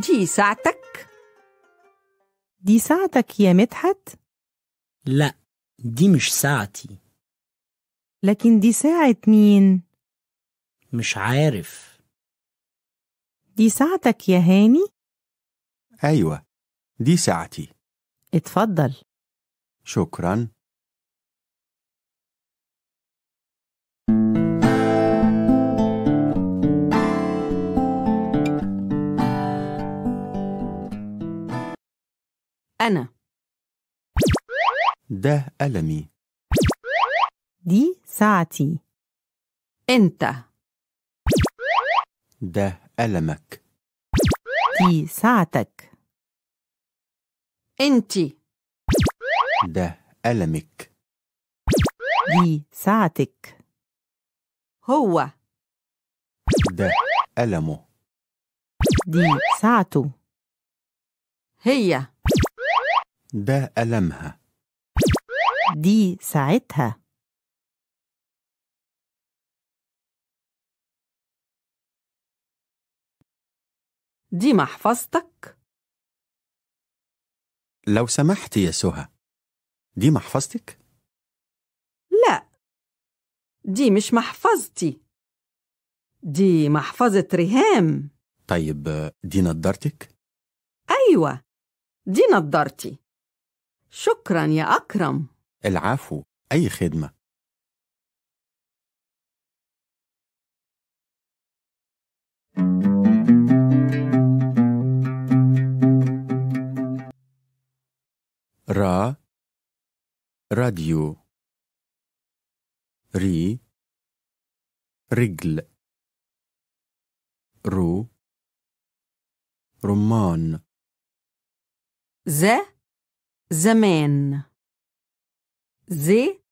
دي ساعتك؟ دي ساعتك يا مدحت؟ لا دي مش ساعتي لكن دي ساعة مين؟ مش عارف دي ساعتك يا هاني؟ أيوة دي ساعتي اتفضل شكراً أنا ده ألمي دي ساعتي أنت ده ألمك دي ساعتك أنت ده ألمك دي ساعتك هو ده ألمه دي ساعته هي ده ألمها دي ساعتها دي محفظتك لو سمحت يا سهى دي محفظتك لا دي مش محفظتي دي محفظة ريهام طيب دي نضارتك أيوة دي نضارتي شكرا يا أكرم العفو أي خدمة را راديو ري رجل رو رمان ز زمان زي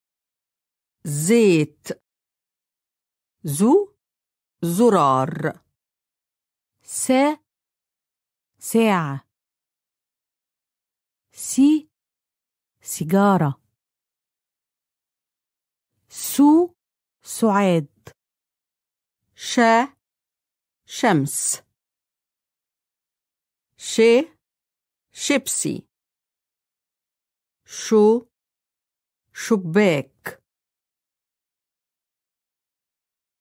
زيت زو زرار س ساعة سي سيجارة سو سعاد ش شمس ش شبسي Shu Schuhbeck.